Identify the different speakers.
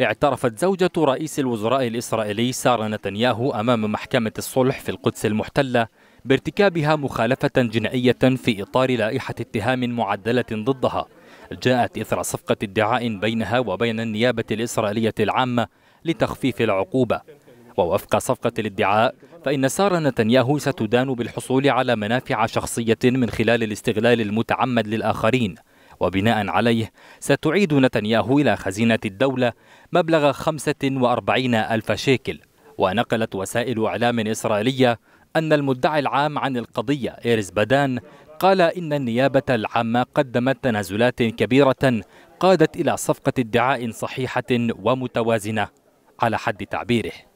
Speaker 1: اعترفت زوجة رئيس الوزراء الإسرائيلي سارة نتنياهو أمام محكمة الصلح في القدس المحتلة بارتكابها مخالفة جنائية في إطار لائحة اتهام معدلة ضدها جاءت إثر صفقة ادعاء بينها وبين النيابة الإسرائيلية العامة لتخفيف العقوبة ووفق صفقة الادعاء فإن سارة نتنياهو ستدان بالحصول على منافع شخصية من خلال الاستغلال المتعمد للآخرين وبناء عليه ستعيد نتنياهو إلى خزينة الدولة مبلغ 45 ألف شيكل ونقلت وسائل إعلام إسرائيلية أن المدعي العام عن القضية إيرز بدان قال إن النيابة العامة قدمت تنازلات كبيرة قادت إلى صفقة ادعاء صحيحة ومتوازنة على حد تعبيره